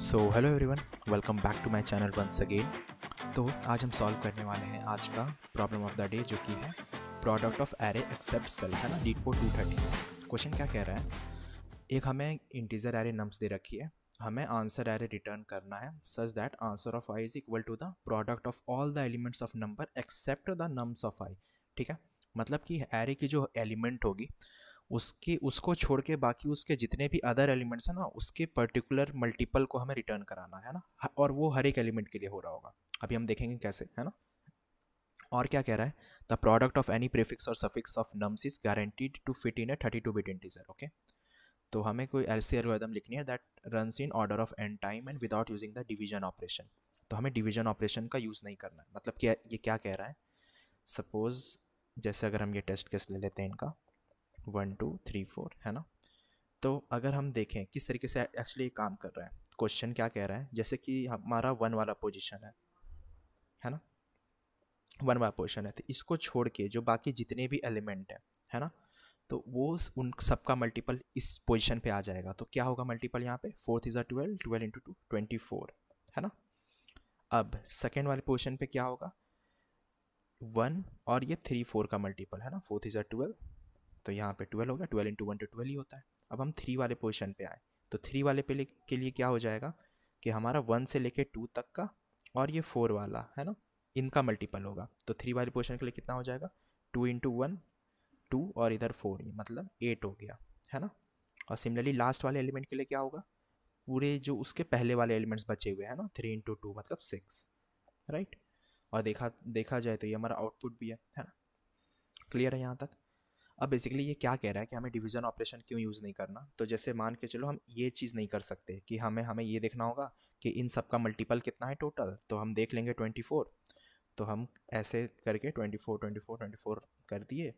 So hello everyone welcome back to my channel once again तो आज हम solve करने वाले हैं आज का प्रॉब्लम ऑफ द डे जो कि है product of array except self है ना डीट को टू थर्टी क्वेश्चन क्या कह रहा है एक हमें इंटीजर एरे नम्स दे रखी है हमें आंसर एरे रिटर्न करना है such that answer of I is equal to the product of all the elements of number except the nums of I ठीक है मतलब कि एरे की जो एलिमेंट होगी उसके उसको छोड़ के बाकी उसके जितने भी अदर एलिमेंट्स हैं ना उसके पर्टिकुलर मल्टीपल को हमें रिटर्न कराना है ना और वो हर एक एलिमेंट के लिए हो रहा होगा अभी हम देखेंगे कैसे है ना और क्या कह रहा है the product of any prefix और suffix of nums is guaranteed to fit in a thirty two bit integer okay तो हमें कोई एल सी एल्गोदम लिखनी है that runs in order of n time and without using the division operation तो हमें डिवीजन ऑपरेशन का यूज़ नहीं करना है मतलब क्या ये क्या कह रहा है सपोज़ जैसे अगर हम ये टेस्ट केस ले लेते हैं इनका वन टू थ्री फोर है ना तो अगर हम देखें किस तरीके से एक्चुअली काम कर रहा है क्वेश्चन क्या कह रहा है जैसे कि हमारा वन वाला पोजिशन है है ना वन वाला पोजिशन है तो इसको छोड़ के जो बाकी जितने भी एलिमेंट हैं है ना तो वो उन सबका मल्टीपल इस पोजीशन पे आ जाएगा तो क्या होगा मल्टीपल यहाँ पे fourth is a twelve twelve into two twenty four है ना अब सेकेंड वाले पोजिशन पे क्या होगा वन और ये थ्री फोर का मल्टीपल है ना फोर्थ इज़ा ट्वेल्व तो यहाँ पे ट्वेल्व हो गया twelve into one two twelve ही होता है अब हम थ्री वाले पोजिशन पर आए तो थ्री वाले पे के लिए क्या हो जाएगा कि हमारा वन से लेके टू तक का और ये फोर वाला है ना इनका मल्टीपल होगा तो थ्री वाले पोजिशन के लिए कितना हो जाएगा टू इंटू वन टू और इधर फोर मतलब एट हो गया है ना और सिमिलरली लास्ट वाले एलिमेंट के लिए क्या होगा पूरे जो उसके पहले वाले एलिमेंट्स बचे हुए हैं ना थ्री इंटू टू मतलब सिक्स राइट और देखा देखा जाए तो ये हमारा आउटपुट भी है है ना क्लियर है यहाँ तक अब बेसिकली ये क्या कह रहा है कि हमें डिवीज़न ऑपरेशन क्यों यूज़ नहीं करना तो जैसे मान के चलो हम ये चीज़ नहीं कर सकते कि हमें हमें ये देखना होगा कि इन सब का मल्टीपल कितना है टोटल तो हम देख लेंगे ट्वेंटी फोर तो हम ऐसे करके twenty four twenty four twenty four कर दिए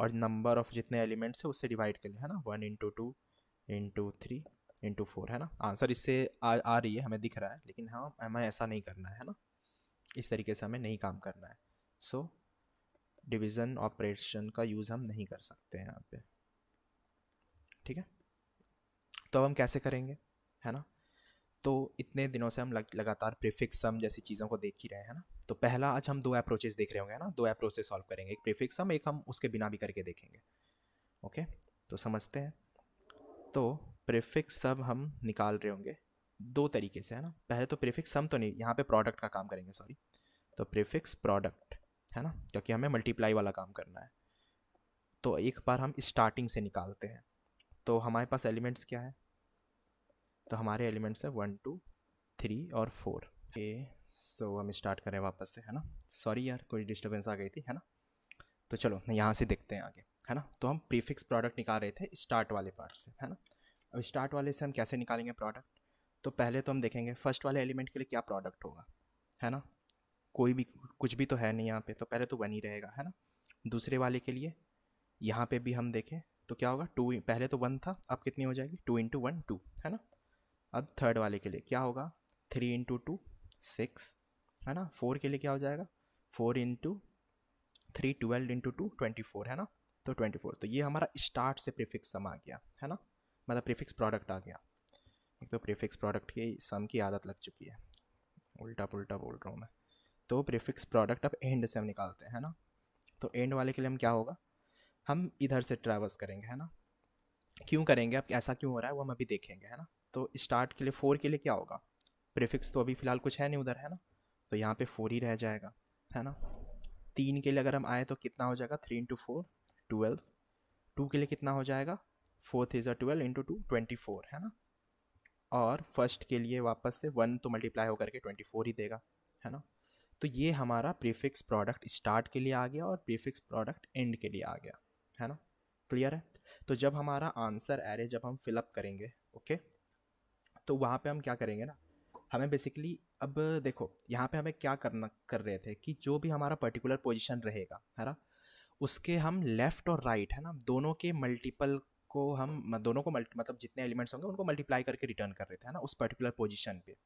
और नंबर ऑफ जितने एलिमेंट्स है उससे डिवाइड कर लिया है ना one into two into three into four है ना आंसर इससे आ, आ रही है हमें दिख रहा है लेकिन हाँ हमें ऐसा नहीं करना है ना इस तरीके से हमें नहीं काम करना है सो so, डिवीज़न ऑपरेशन का यूज़ हम नहीं कर सकते हैं यहाँ पे ठीक है तो अब हम कैसे करेंगे है ना तो इतने दिनों से हम लग, लगातार प्रीफिक्स सम जैसी चीज़ों को देख ही रहे हैं ना तो पहला आज हम दो अप्रोचेस देख रहे होंगे ना दो अप्रोचेस सॉल्व करेंगे एक प्रीफिक्स सम एक हम उसके बिना भी करके देखेंगे ओके तो समझते हैं तो प्रीफिक्स सम हम निकाल रहे होंगे दो तरीके से है ना पहले तो प्रीफिक्स सम तो नहीं यहाँ पे प्रोडक्ट का काम करेंगे सॉरी तो प्रीफिक्स प्रोडक्ट है ना क्योंकि हमें मल्टीप्लाई वाला काम करना है तो एक बार हम स्टार्टिंग से निकालते हैं तो हमारे पास एलिमेंट्स क्या है तो हमारे एलिमेंट्स है वन टू थ्री और फोर ए सो हम स्टार्ट करें वापस से है ना सॉरी यार कोई डिस्टर्बेंस आ गई थी है ना तो चलो यहाँ से देखते हैं आगे है ना तो हम प्रीफिक्स प्रोडक्ट निकाल रहे थे स्टार्ट वाले पार्ट से है ना अब स्टार्ट वाले से हम कैसे निकालेंगे प्रोडक्ट तो पहले तो हम देखेंगे फर्स्ट वाले एलिमेंट के लिए क्या प्रोडक्ट होगा है ना कोई भी कुछ भी तो है नहीं यहाँ पे तो पहले तो वन ही रहेगा है ना दूसरे वाले के लिए यहाँ पे भी हम देखें तो क्या होगा टू पहले तो वन था अब कितनी हो जाएगी टू इंटू वन टू है ना अब थर्ड वाले के लिए क्या होगा थ्री इंटू टू सिक्स है ना फोर के लिए क्या हो जाएगा four into three twelve into two twenty four है ना तो ट्वेंटी फोर तो ये हमारा स्टार्ट से प्रीफिक्स सम आ गया है ना मतलब प्रीफिक्स प्रोडक्ट आ गया एक तो प्रीफिक्स प्रोडक्ट की सम की आदत लग चुकी है उल्टा पुल्टा बोल रहा हूँ मैं तो प्रीफिक्स प्रोडक्ट अब एंड से हम निकालते हैं ना तो एंड वाले के लिए हम क्या होगा हम इधर से ट्रैवर्स करेंगे है ना क्यों करेंगे अब ऐसा क्यों हो रहा है वो हम अभी देखेंगे है ना तो स्टार्ट के लिए फोर के लिए क्या होगा प्रीफिक्स तो अभी फ़िलहाल कुछ है नहीं उधर है ना तो यहाँ पे फोर ही रह जाएगा है ना तीन के लिए अगर हम आए तो कितना हो जाएगा three into four twelve two के लिए कितना हो जाएगा फोर थ्री ज़ा twelve into two twenty four है ना और फर्स्ट के लिए वापस से वन तो मल्टीप्लाई होकर के ट्वेंटी फोर ही देगा है ना तो ये हमारा प्रीफिक्स प्रोडक्ट स्टार्ट के लिए आ गया और प्रीफिक्स प्रोडक्ट एंड के लिए आ गया है ना क्लियर है तो जब हमारा आंसर एरे जब हम फिलअप करेंगे ओके तो वहाँ पे हम क्या करेंगे ना हमें बेसिकली अब देखो यहाँ पे हमें क्या करना कर रहे थे कि जो भी हमारा पर्टिकुलर पोजिशन रहेगा है ना उसके हम लेफ़्ट और राइट right, है ना दोनों के मल्टीपल को हम दोनों को मल्टी मतलब जितने एलिमेंट्स होंगे उनको मल्टीप्लाई करके रिटर्न कर रहे थे है ना उस पर्टिकुलर पोजीशन पे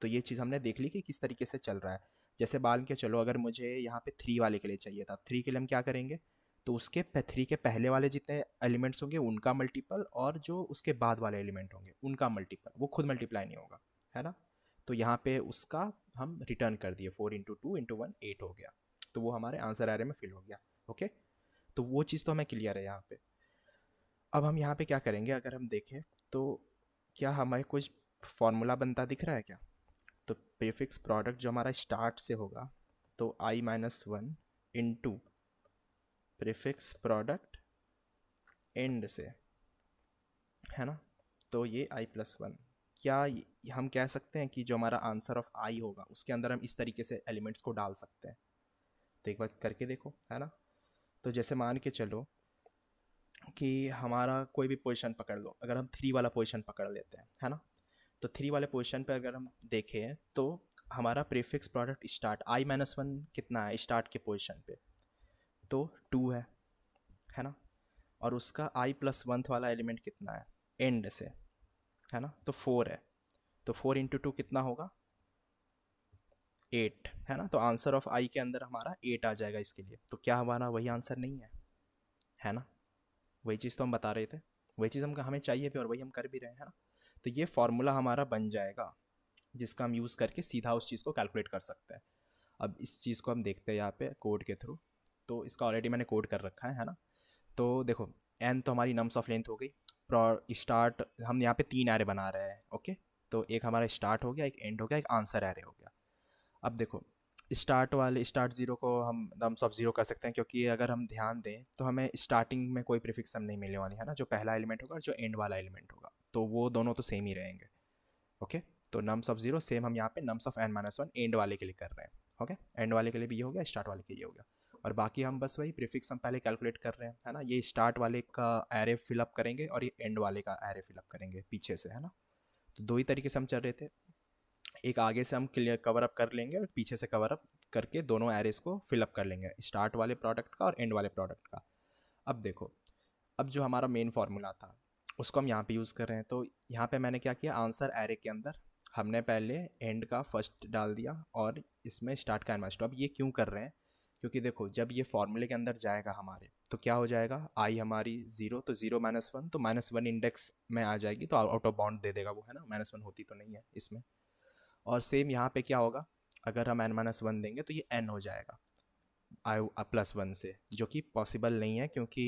तो ये चीज़ हमने देख ली कि किस तरीके से चल रहा है जैसे बाल के चलो अगर मुझे यहाँ पे थ्री वाले के लिए चाहिए था थ्री के लिए हम क्या करेंगे तो उसके थ्री के पहले वाले जितने एलिमेंट्स होंगे उनका मल्टीपल और जो उसके बाद वाले एलिमेंट होंगे उनका मल्टीपल वो खुद मल्टीप्लाई नहीं होगा है ना तो यहाँ पे उसका हम रिटर्न कर दिए four into two into one eight हो गया तो वो हमारे आंसर रहे में फिल हो गया ओके तो वो चीज़ तो हमें क्लियर है यहाँ पे अब हम यहाँ पे क्या करेंगे अगर हम देखें तो क्या हमें कुछ फॉर्मूला बनता दिख रहा है क्या प्रीफिक्स प्रोडक्ट जो हमारा स्टार्ट से होगा तो I minus one into prefix product end से है ना तो ये आई प्लस वन क्या हम कह सकते हैं कि जो हमारा आंसर ऑफ आई होगा उसके अंदर हम इस तरीके से एलिमेंट्स को डाल सकते हैं तो एक बार करके देखो है ना तो जैसे मान के चलो कि हमारा कोई भी पोजीशन पकड़ लो अगर हम थ्री वाला पोजीशन पकड़ लेते हैं है ना तो थ्री वाले पोजिशन पर अगर हम देखें तो हमारा prefix product start I minus one कितना है स्टार्ट के पोजिशन पे तो टू है है ना और उसका आई प्लस वन वाला एलिमेंट कितना है एंड से है ना तो फोर है तो फोर इंटू टू कितना होगा एट है ना तो आंसर ऑफ आई के अंदर हमारा एट आ जाएगा इसके लिए तो क्या हमारा वही आंसर नहीं है है ना वही चीज़ तो हम बता रहे थे वही चीज़ हम हमें चाहिए भी और वही हम कर भी रहे हैं है ना तो ये फार्मूला हमारा बन जाएगा जिसका हम यूज़ करके सीधा उस चीज़ को कैलकुलेट कर सकते हैं अब इस चीज़ को हम देखते हैं यहाँ पे कोड के थ्रू तो इसका ऑलरेडी मैंने कोड कर रखा है है ना तो देखो एन तो हमारी नम्स ऑफ लेंथ हो गई स्टार्ट हम यहाँ पे तीन एरे बना रहे हैं ओके तो एक हमारा स्टार्ट हो गया एक एंड हो गया एक आंसर एरे हो गया अब देखो स्टार्ट वाले स्टार्ट ज़ीरो को हम नम्स ऑफ ज़ीरो कर सकते हैं क्योंकि अगर हम ध्यान दें तो हमें स्टार्टिंग में कोई प्रिफिक्स हम नहीं मिलने वाली है ना जो पहला एलिमेंट होगा जो एंड वाला एलिमेंट होगा तो वो दोनों तो सेम ही रहेंगे ओके तो नम्स ऑफ जीरो सेम हम यहाँ पे nums of N minus one end वाले के लिए कर रहे हैं ओके एंड वाले के लिए भी ये हो गया स्टार्ट वाले के लिए हो गया और बाकी हम बस वही प्रीफिक्स हम पहले कैलकुलेट कर रहे हैं है ना ये स्टार्ट वाले का एरे फिलअप करेंगे और ये एंड वाले का एरे फिलअप करेंगे पीछे से है ना तो दो ही तरीके से हम चल रहे थे एक आगे से हम क्लियर कवर अप कर लेंगे और पीछे से कवर अप करके दोनों एरेज को फिलअप कर लेंगे स्टार्ट वाले प्रोडक्ट का और एंड वाले प्रोडक्ट का अब देखो अब जो हमारा मेन फार्मूला था उसको हम यहाँ पे यूज़ कर रहे हैं तो यहाँ पे मैंने क्या किया आंसर एरे के अंदर हमने पहले एंड का फर्स्ट डाल दिया और इसमें स्टार्ट का एनवाइस अब ये क्यों कर रहे हैं क्योंकि देखो जब ये फॉर्मूले के अंदर जाएगा हमारे तो क्या हो जाएगा आई हमारी ज़ीरो तो ज़ीरो माइनस वन तो माइनस वन इंडेक्स में आ जाएगी तो आउट ऑफ बाउंड दे देगा वो है ना माइनस वन होती तो नहीं है इसमें और सेम यहाँ पे क्या होगा अगर हम एन माइनस वन देंगे तो ये एन हो जाएगा आई प्लस वन से जो कि पॉसिबल नहीं है क्योंकि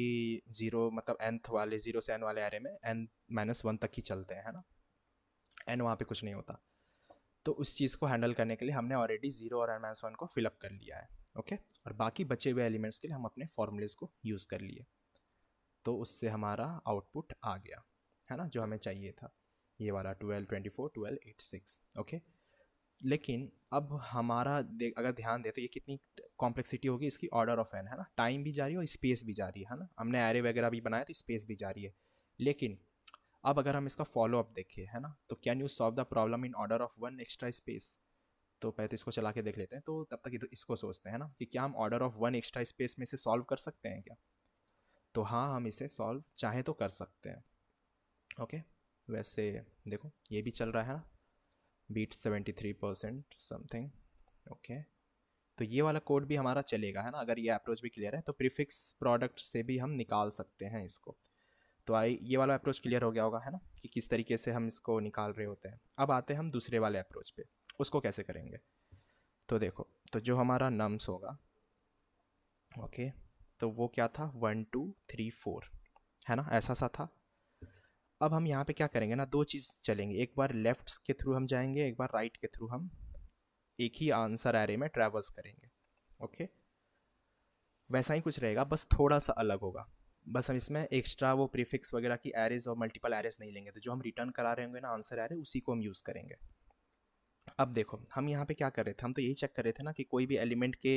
ज़ीरो मतलब एंथ वाले ज़ीरो से एन वाले एरे में एन माइनस वन तक ही चलते हैं है ना एन वहाँ पे कुछ नहीं होता तो उस चीज़ को हैंडल करने के लिए हमने ऑलरेडी ज़ीरो और एन माइनस वन को फिलअप कर लिया है ओके और बाकी बचे हुए एलिमेंट्स के लिए हम अपने फॉर्मूलेज को यूज़ कर लिए तो उससे हमारा आउटपुट आ गया है ना जो हमें चाहिए था ये वाला twelve twenty four twelve eight six okay लेकिन अब हमारा अगर ध्यान दें तो ये कितनी कॉम्प्लेक्सिटी होगी इसकी ऑर्डर ऑफ एन है ना टाइम भी जा रही है और स्पेस भी जा रही है ना हमने एरे वगैरह भी बनाया तो स्पेस भी जा रही है लेकिन अब अगर हम इसका फॉलो अप देखें है ना तो can you solve the problem in order of one extra space तो पहले तो इसको चला के देख लेते हैं तो तब तक इसको सोचते हैं ना कि क्या हम order of one extra space में इसे सॉल्व कर सकते हैं क्या तो हाँ हम इसे सॉल्व चाहें तो कर सकते हैं ओके वैसे देखो ये भी चल रहा है ना beat seventy three percent something okay तो ये वाला कोड भी हमारा चलेगा है ना अगर ये अप्रोच भी क्लियर है तो प्रीफिक्स प्रोडक्ट से भी हम निकाल सकते हैं इसको तो आई ये वाला अप्रोच क्लियर हो गया होगा है ना कि किस तरीके से हम इसको निकाल रहे होते हैं अब आते हैं हम दूसरे वाले अप्रोच पे उसको कैसे करेंगे तो देखो तो जो हमारा नम्स होगा ओके तो वो क्या था वन टू थ्री फोर है ना ऐसा सा था अब हम यहाँ पे क्या करेंगे ना दो चीज़ चलेंगे एक बार लेफ्ट के थ्रू हम जाएंगे एक बार राइट के थ्रू हम एक ही आंसर एरे में ट्रेवल्स करेंगे ओके वैसा ही कुछ रहेगा बस थोड़ा सा अलग होगा बस हम इसमें एक्स्ट्रा वो प्रीफिक्स वगैरह की एरेज और मल्टीपल एरेज नहीं लेंगे तो जो हम रिटर्न करा रहे होंगे ना आंसर एरे उसी को हम यूज़ करेंगे अब देखो हम यहाँ पे क्या कर रहे थे हम तो यही चेक कर रहे थे ना कि कोई भी एलिमेंट के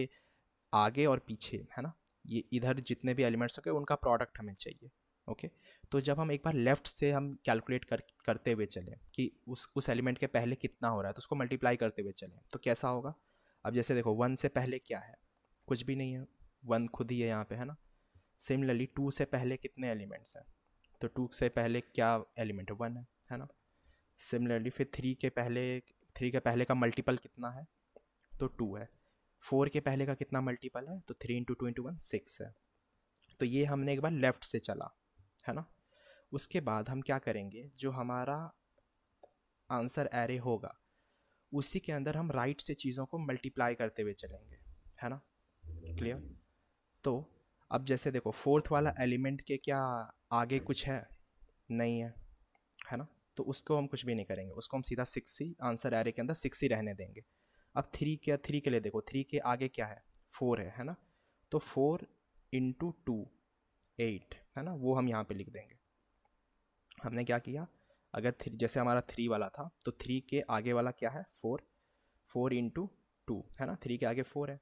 आगे और पीछे है ना ये इधर जितने भी एलिमेंट्स होंगे उनका प्रोडक्ट हमें चाहिए ओके तो जब हम एक बार लेफ्ट से हम कैलकुलेट कर करते हुए चलें कि उस उस एलिमेंट के पहले कितना हो रहा है तो उसको मल्टीप्लाई करते हुए चलें तो कैसा होगा अब जैसे देखो वन से पहले क्या है कुछ भी नहीं है वन खुद ही है यहाँ पे है ना सिमिलरली टू से पहले कितने एलिमेंट्स हैं तो टू से पहले क्या एलिमेंट है वन है है ना सिमिलरली फिर थ्री के पहले थ्री के पहले का मल्टीपल कितना है तो टू है फोर के पहले का कितना मल्टीपल है तो three into two into one six है तो ये हमने एक बार लेफ़्ट से चला है ना उसके बाद हम क्या करेंगे जो हमारा आंसर एरे होगा उसी के अंदर हम राइट से चीज़ों को मल्टीप्लाई करते हुए चलेंगे है ना क्लियर तो अब जैसे देखो फोर्थ वाला एलिमेंट के क्या आगे कुछ है नहीं है है ना तो उसको हम कुछ भी नहीं करेंगे उसको हम सीधा सिक्स ही आंसर एरे के अंदर सिक्स ही रहने देंगे अब थ्री के थ्री के लिए देखो थ्री के आगे क्या है फोर है है ना तो फोर इंटू टू एट है ना वो हम यहाँ पे लिख देंगे हमने क्या किया अगर थ्री जैसे हमारा थ्री वाला था तो थ्री के आगे वाला क्या है फोर फोर इंटू टू है ना थ्री के आगे फोर है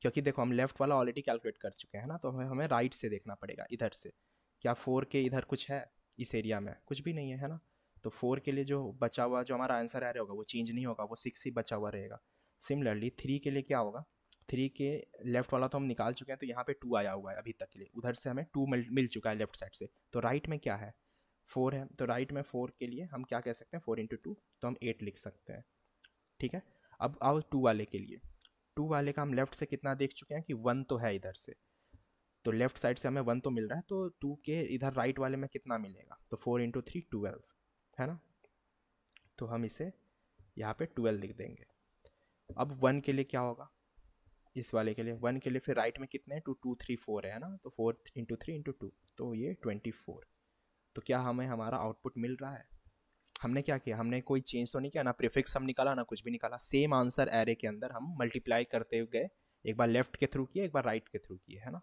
क्योंकि देखो हम लेफ़्ट वाला ऑलरेडी कैलकुलेट कर चुके हैं ना तो हमें हमें राइट से देखना पड़ेगा इधर से क्या फोर के इधर कुछ है इस एरिया में कुछ भी नहीं है है ना तो फोर के लिए जो बचा हुआ जो हमारा आंसर आ रहा होगा वो चेंज नहीं होगा वो सिक्स ही बचा हुआ रहेगा सिमिलरली थ्री के लिए क्या होगा थ्री के लेफ्ट वाला तो हम निकाल चुके हैं तो यहाँ पे टू आया हुआ है अभी तक के लिए उधर से हमें टू मिल मिल चुका है लेफ्ट साइड से तो राइट में क्या है फोर है तो राइट में फोर के लिए हम क्या कह सकते हैं फोर इंटू टू तो हम एट लिख सकते हैं ठीक है अब आओ टू वाले के लिए टू वाले का हम लेफ्ट से कितना देख चुके हैं कि वन तो है इधर से तो लेफ्ट साइड से हमें वन तो मिल रहा है तो टू के इधर राइट वाले में कितना मिलेगा तो फोर इंटू थ्री ट्वेल्व है ना तो हम इसे यहाँ पे ट्वेल्व लिख देंगे अब वन के लिए क्या होगा इस वाले के लिए वन के लिए फिर राइट में कितने टू टू थ्री फोर है ना तो four into three into two तो ये ट्वेंटी फोर तो क्या हमें हमारा आउटपुट मिल रहा है हमने क्या किया हमने कोई चेंज तो नहीं किया ना प्रिफिक्स हम निकाला ना कुछ भी निकाला सेम आंसर एरे के अंदर हम मल्टीप्लाई करते गए एक बार लेफ्ट के थ्रू किए एक बार राइट के थ्रू किए है ना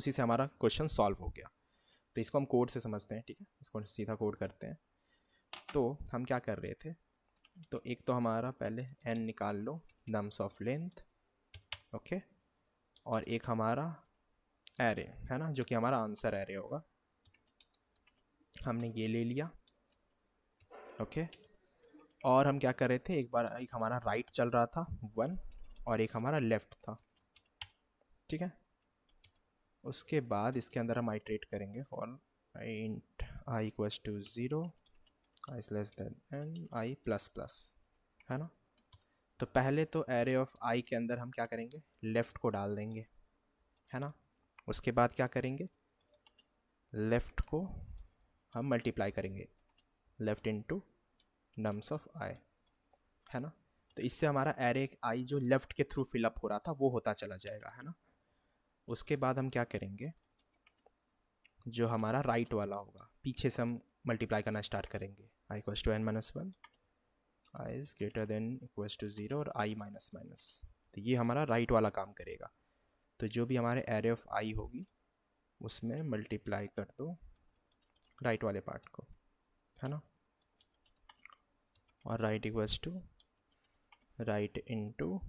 उसी से हमारा क्वेश्चन सॉल्व हो गया तो इसको हम कोड से समझते हैं ठीक है इसको सीधा कोड करते हैं तो हम क्या कर रहे थे तो एक तो हमारा पहले एन निकाल लो नम्स ऑफ लेंथ ओके और एक हमारा एरे है ना जो कि हमारा आंसर एरे होगा हमने ये ले लिया ओके और हम क्या कर रहे थे एक बार एक हमारा राइट चल रहा था वन और एक हमारा लेफ़्ट था ठीक है उसके बाद इसके अंदर हम आइट्रेट करेंगे for int I equals to zero I less than n I plus plus है ना तो पहले तो एरे ऑफ आई के अंदर हम क्या करेंगे लेफ़्ट को डाल देंगे है ना उसके बाद क्या करेंगे लेफ़्ट को हम मल्टीप्लाई करेंगे left into nums of I है ना तो इससे हमारा एरे आई जो लेफ़्ट के थ्रू फिलअप हो रहा था वो होता चला जाएगा है ना उसके बाद हम क्या करेंगे जो हमारा राइट वाला होगा पीछे से हम मल्टीप्लाई करना स्टार्ट करेंगे I goes to N minus one I is greater than equals to zero और आई माइनस माइनस तो ये हमारा राइट वाला काम करेगा तो जो भी हमारे एरे ऑफ आई होगी उसमें मल्टीप्लाई कर दो राइट वाले पार्ट को है ना और right equals to right into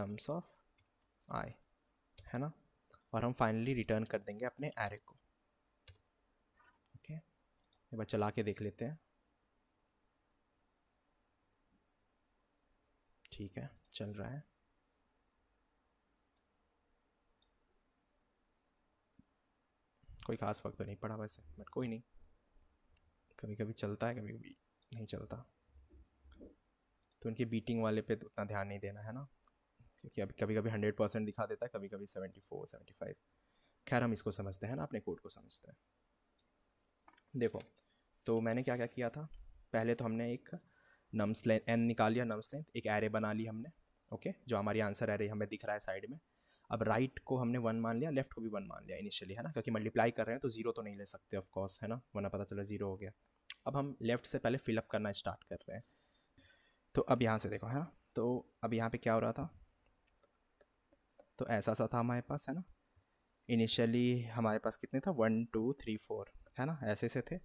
nums of I है ना और हम फाइनली रिटर्न कर देंगे अपने एरे को ओके okay? एक बार चला के देख लेते हैं ठीक है चल रहा है कोई खास वक्त तो नहीं पड़ा वैसे बट कोई नहीं कभी कभी चलता है कभी कभी नहीं चलता तो उनके बीटिंग वाले पे तो उतना ध्यान नहीं देना है ना क्योंकि अभी कभी कभी हंड्रेड परसेंट दिखा देता है कभी कभी सेवेंटी फोर सेवेंटी फाइव खैर हम इसको समझते हैं ना अपने कोड को समझते हैं देखो तो मैंने क्या क्या किया था पहले तो हमने एक नम्स लेंथ एन निकाल लिया नम्स लेंथ एक एरे बना ली हमने ओके जो हमारी आंसर एरे हमें दिख रहा है साइड में अब राइट right को हमने वन मान लिया लेफ्ट को भी वन मान लिया इनिशियली है ना क्योंकि मल्टीप्लाई कर रहे हैं तो जीरो तो नहीं ले सकते ऑफ कोर्स है ना वरना पता चला जीरो हो गया अब हम लेफ्ट से पहले फिलअप करना स्टार्ट कर रहे हैं तो अब यहाँ से देखो है ना तो अब यहाँ पे क्या हो रहा था तो ऐसा सा था हमारे पास है ना इनिशियली हमारे पास कितने था वन टू थ्री फोर है ना ऐसे से थे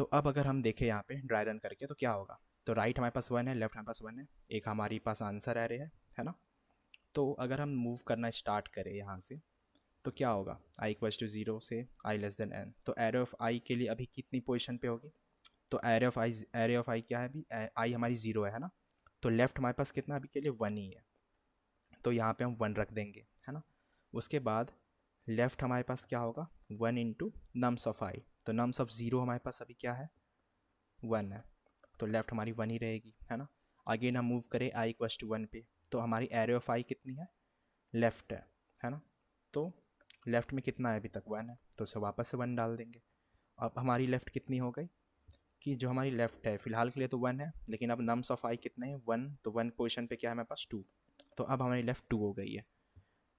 तो अब अगर हम देखें यहाँ पे ड्राई रन करके तो क्या होगा तो राइट हमारे पास वन है लेफ्ट हमारे पास वन है एक हमारे पास आंसर आ रहा है है ना तो अगर हम मूव करना स्टार्ट करें यहाँ से तो क्या होगा आई इक्वल टू ज़ीरो से आई लेस देन एन तो एरे ऑफ आई के लिए अभी कितनी पोजिशन पर होगी तो array of I array of I क्या है अभी आई हमारी ज़ीरो है ना तो लेफ़्ट हमारे पास कितना अभी के लिए वन ही है तो यहाँ पे हम वन रख देंगे है ना उसके बाद लेफ़्ट हमारे पास क्या होगा one into nums of I तो नम्स ऑफ ज़ीरो हमारे पास अभी क्या है वन है तो लेफ़्ट हमारी वन ही रहेगी है ना अगेन हम मूव करें आई इक्वस टू वन पे तो हमारी एरे ऑफ आई कितनी है लेफ़्ट है है ना तो लेफ़्ट में कितना है अभी तक वन है तो उसे वापस से वन डाल देंगे अब हमारी लेफ़्ट कितनी हो गई कि जो हमारी लेफ़्ट है फ़िलहाल के लिए तो वन है लेकिन अब नम्स ऑफ आई कितने हैं वन तो वन पोजिशन पर क्या है हमारे पास टू तो अब हमारी लेफ़्ट टू हो गई है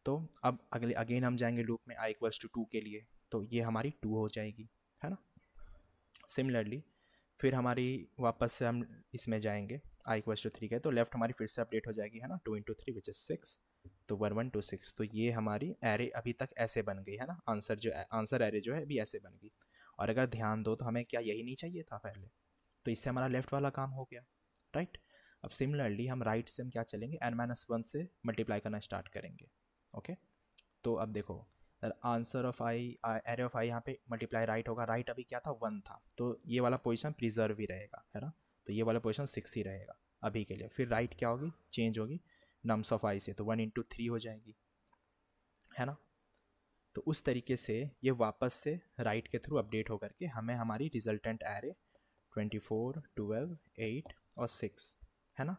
तो अब अगले अगेन हम जाएंगे लूप में आई इक्वल्स टू टू के लिए तो ये हमारी टू हो जाएगी है ना सिमिलरली फिर हमारी वापस से हम इसमें जाएंगे आई क्वेश्चन टू थ्री के तो लेफ्ट हमारी फिर से अपडेट हो जाएगी है ना two into three which is six तो वन वन टू सिक्स तो ये हमारी एरे अभी तक ऐसे बन गई है ना आंसर जो आंसर एरे जो है अभी ऐसे बन गई और अगर ध्यान दो तो हमें क्या यही नहीं चाहिए था पहले तो इससे हमारा लेफ्ट वाला काम हो गया राइट अब सिमिलरली हम राइट से हम क्या चलेंगे एन माइनस वन से मल्टीप्लाई करना स्टार्ट करेंगे ओके तो अब देखो answer of I array of I यहाँ पे मल्टीप्लाई राइट होगा राइट अभी क्या था वन था तो ये वाला पोजिशन प्रिजर्व ही रहेगा है ना तो ये वाला पोजिशन सिक्स ही रहेगा अभी के लिए फिर राइट क्या होगी चेंज होगी नम्स ऑफ आई से तो वन इंटू थ्री हो जाएगी है ना तो उस तरीके से ये वापस से राइट के थ्रू अपडेट होकर के हमें हमारी resultant array twenty four twelve eight और सिक्स है ना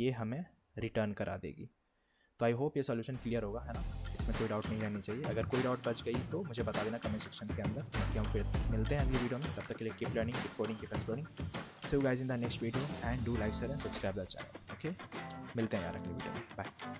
ये हमें रिटर्न करा देगी तो आई होप ये सॉल्यूशन क्लियर होगा है ना इसमें कोई डाउट नहीं रहनी चाहिए अगर कोई डाउट बच गई तो मुझे बता देना कमेंट सेक्शन के अंदर कि हम फिर मिलते हैं अगली वीडियो में तब तक के लिए keep learning keep coding keep exploring so guys in the next video and do like share and subscribe the channel okay मिलते हैं यार अगली वीडियो में बाय